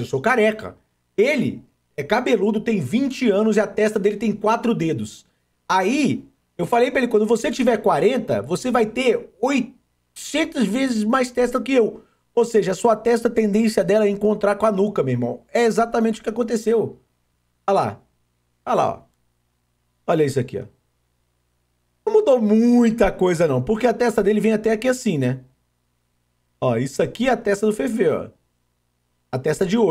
eu sou careca. Ele é cabeludo, tem 20 anos e a testa dele tem quatro dedos. Aí, eu falei pra ele, quando você tiver 40, você vai ter 800 vezes mais testa que eu. Ou seja, a sua testa, a tendência dela é encontrar com a nuca, meu irmão. É exatamente o que aconteceu. Olha lá. Olha lá, ó. Olha isso aqui, ó. Não mudou muita coisa, não. Porque a testa dele vem até aqui assim, né? Ó, isso aqui é a testa do Fefe, ó. A testa de hoje.